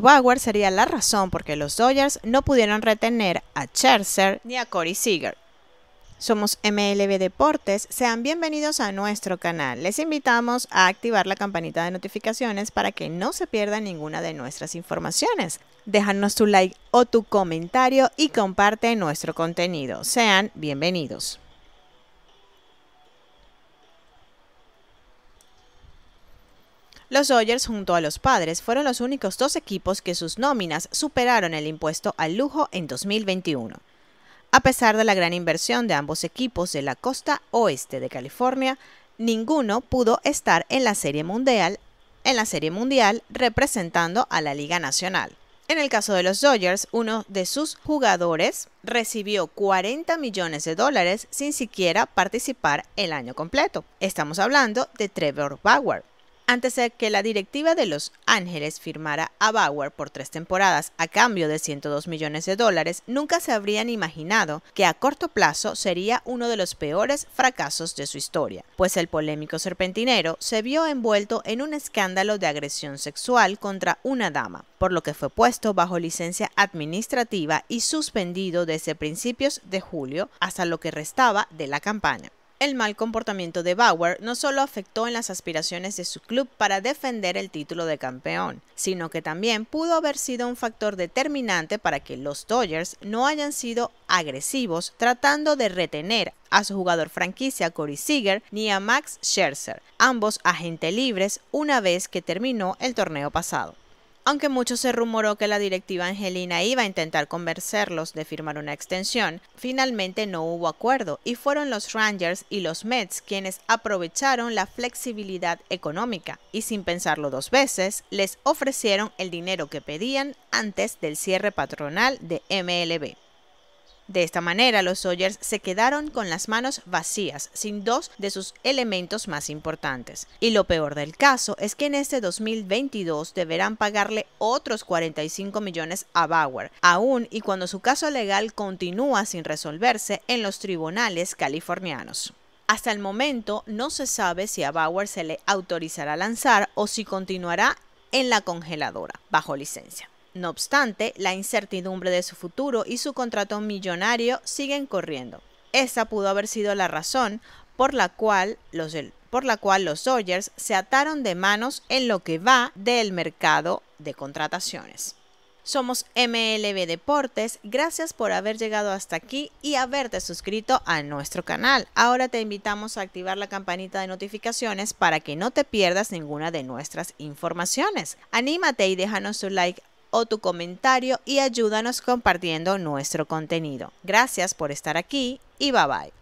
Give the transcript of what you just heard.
Bauer sería la razón por los Dodgers no pudieron retener a Scherzer ni a Corey Seager. Somos MLB Deportes, sean bienvenidos a nuestro canal. Les invitamos a activar la campanita de notificaciones para que no se pierda ninguna de nuestras informaciones. Déjanos tu like o tu comentario y comparte nuestro contenido. Sean bienvenidos. Los Dodgers junto a los Padres fueron los únicos dos equipos que sus nóminas superaron el impuesto al lujo en 2021. A pesar de la gran inversión de ambos equipos de la costa oeste de California, ninguno pudo estar en la Serie Mundial, en la Serie Mundial representando a la Liga Nacional. En el caso de los Dodgers, uno de sus jugadores recibió 40 millones de dólares sin siquiera participar el año completo. Estamos hablando de Trevor Bauer, antes de que la directiva de Los Ángeles firmara a Bauer por tres temporadas a cambio de 102 millones de dólares, nunca se habrían imaginado que a corto plazo sería uno de los peores fracasos de su historia, pues el polémico serpentinero se vio envuelto en un escándalo de agresión sexual contra una dama, por lo que fue puesto bajo licencia administrativa y suspendido desde principios de julio hasta lo que restaba de la campaña. El mal comportamiento de Bauer no solo afectó en las aspiraciones de su club para defender el título de campeón, sino que también pudo haber sido un factor determinante para que los Dodgers no hayan sido agresivos tratando de retener a su jugador franquicia Corey Seager ni a Max Scherzer, ambos agentes libres una vez que terminó el torneo pasado. Aunque mucho se rumoró que la directiva Angelina iba a intentar convencerlos de firmar una extensión, finalmente no hubo acuerdo y fueron los Rangers y los Mets quienes aprovecharon la flexibilidad económica y sin pensarlo dos veces les ofrecieron el dinero que pedían antes del cierre patronal de MLB. De esta manera, los Sawyers se quedaron con las manos vacías, sin dos de sus elementos más importantes. Y lo peor del caso es que en este 2022 deberán pagarle otros 45 millones a Bauer, aún y cuando su caso legal continúa sin resolverse en los tribunales californianos. Hasta el momento no se sabe si a Bauer se le autorizará lanzar o si continuará en la congeladora, bajo licencia. No obstante, la incertidumbre de su futuro y su contrato millonario siguen corriendo. Esa pudo haber sido la razón por la cual los, por la cual los Dodgers se ataron de manos en lo que va del mercado de contrataciones. Somos MLB Deportes, gracias por haber llegado hasta aquí y haberte suscrito a nuestro canal. Ahora te invitamos a activar la campanita de notificaciones para que no te pierdas ninguna de nuestras informaciones. Anímate y déjanos tu like o tu comentario y ayúdanos compartiendo nuestro contenido. Gracias por estar aquí y bye bye.